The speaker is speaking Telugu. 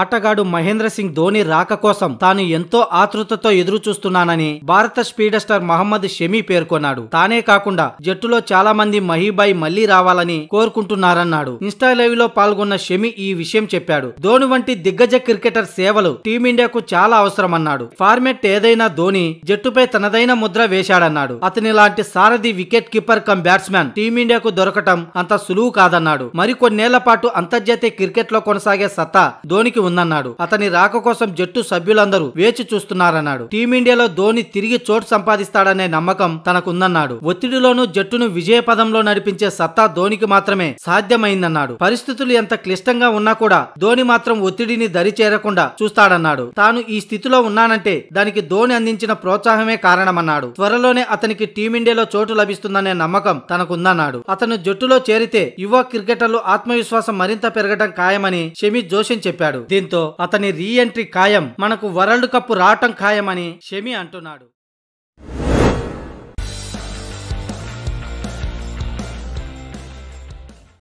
ఆటగాడు మహేంద్ర సింగ్ ధోని రాక కోసం తాను ఎంతో ఆతృతతో ఎదురు చూస్తున్నానని భారత స్పీడస్టర్ మహమ్మద్ షమీ పేర్కొన్నాడు తానే కాకుండా జట్టులో చాలా మంది మహీబాయ్ మళ్లీ రావాలని కోరుకుంటున్నారన్నాడు ఇన్స్టా లైవ్ లో పాల్గొన్న షమీ ఈ విషయం చెప్పాడు ధోని వంటి దిగ్గజ క్రికెటర్ సేవలు టీమిండియాకు చాలా అవసరమన్నాడు ఫార్మెట్ ఏదైనా ధోని జట్టుపై తనదైన ముద్ర వేశాడన్నాడు అతని లాంటి సారథి వికెట్ కీపర్ కమ్ బ్యాట్స్మెన్ టీమిండియాకు దొరకటం అంత సులువు కాదన్నాడు మరికొన్నేళ్ల పాటు అంతర్జాతీయ క్రికెట్ లో కొనసాగే సత్తా ధోనికి ఉందన్నాడు అతని రాక కోసం జట్టు సభ్యులందరూ వేచి చూస్తున్నారన్నాడు టీమిండియాలో ధోని తిరిగి చోటు సంపాదిస్తాడనే నమ్మకం తనకుందన్నాడు ఒత్తిడిలోనూ జట్టును విజయ పదంలో నడిపించే సత్తా ధోనికి మాత్రమే సాధ్యమైందన్నాడు పరిస్థితులు ఎంత క్లిష్టంగా ఉన్నా కూడా ధోని మాత్రం ఒత్తిడిని దరి చేరకుండా చూస్తాడన్నాడు తాను ఈ స్థితిలో ఉన్నానంటే దానికి ధోని అందించిన ప్రోత్సాహమే కారణమన్నాడు త్వరలోనే అతనికి టీమిండియాలో చోటు లభిస్తుందనే నమ్మకం తనకుందన్నాడు అతను జట్టులో చేరితే యువ క్రికెటర్లు ఆత్మవిశ్వాసం మరింత పెరగడం ఖాయమని షమీ జోషిన్ చెప్పాడు దీంతో అతని రీఎంట్రీ ఖాయం మనకు వరల్డ్ కప్ రావటం ఖాయమని షమి అంటున్నాడు